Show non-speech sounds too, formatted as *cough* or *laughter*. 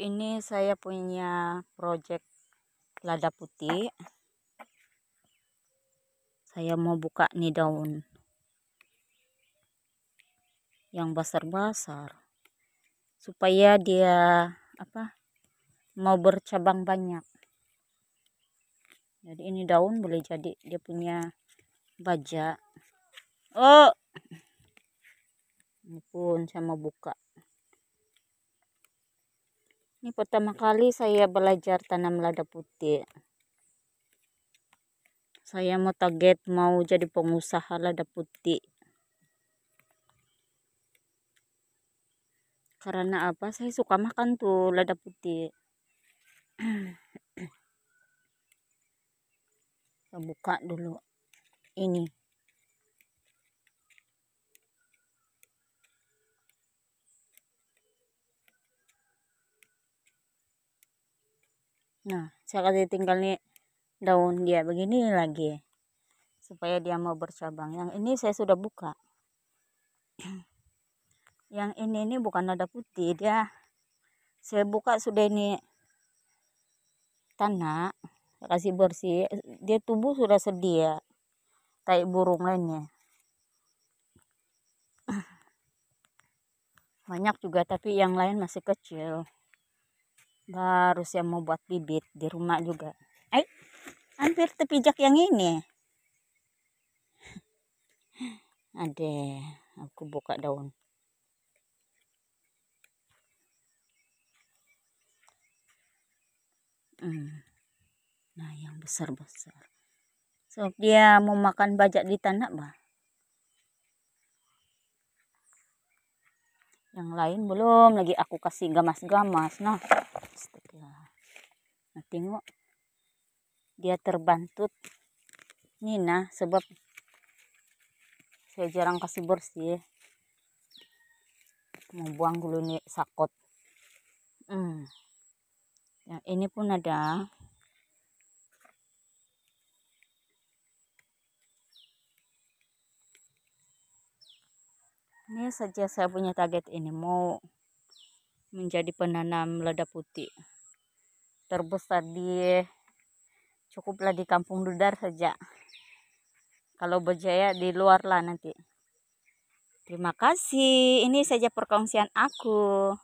ini saya punya project lada putih saya mau buka ini daun yang besar-besar supaya dia apa mau bercabang banyak jadi ini daun boleh jadi dia punya baja oh ini pun saya mau buka ini pertama kali saya belajar tanam lada putih. Saya mau target mau jadi pengusaha lada putih. Karena apa? Saya suka makan tuh lada putih. *clears throat* saya buka dulu ini Nah, saya kasih tinggal nih daun dia begini lagi supaya dia mau bercabang. Yang ini saya sudah buka. *clears throat* Yang ini ini bukan noda putih, dia saya buka sudah ini tanah, saya kasih bersih, dia tubuh sudah sedia ya, tai burung lainnya. *clears throat* Banyak juga tapi yang lain masih kecil. Baru saya mau buat bibit di rumah juga. Eh, hampir terpijak yang ini. Ada, aku buka daun. Hmm. Nah, yang besar-besar. so, dia mau makan bajak di tanah, bah yang lain belum lagi aku kasih gamas-gamas nah Astaga. Nah, tengok. Dia terbantut. Ini nah, sebab saya jarang kasih bersih. Ya. Mau buang dulu nih sakot. Hmm. Nah, ini pun ada. Ini saja saya punya target ini mau menjadi penanam lada putih terbesar di cukuplah di kampung Dudar saja kalau berjaya di luar lah nanti terima kasih ini saja perkongsian aku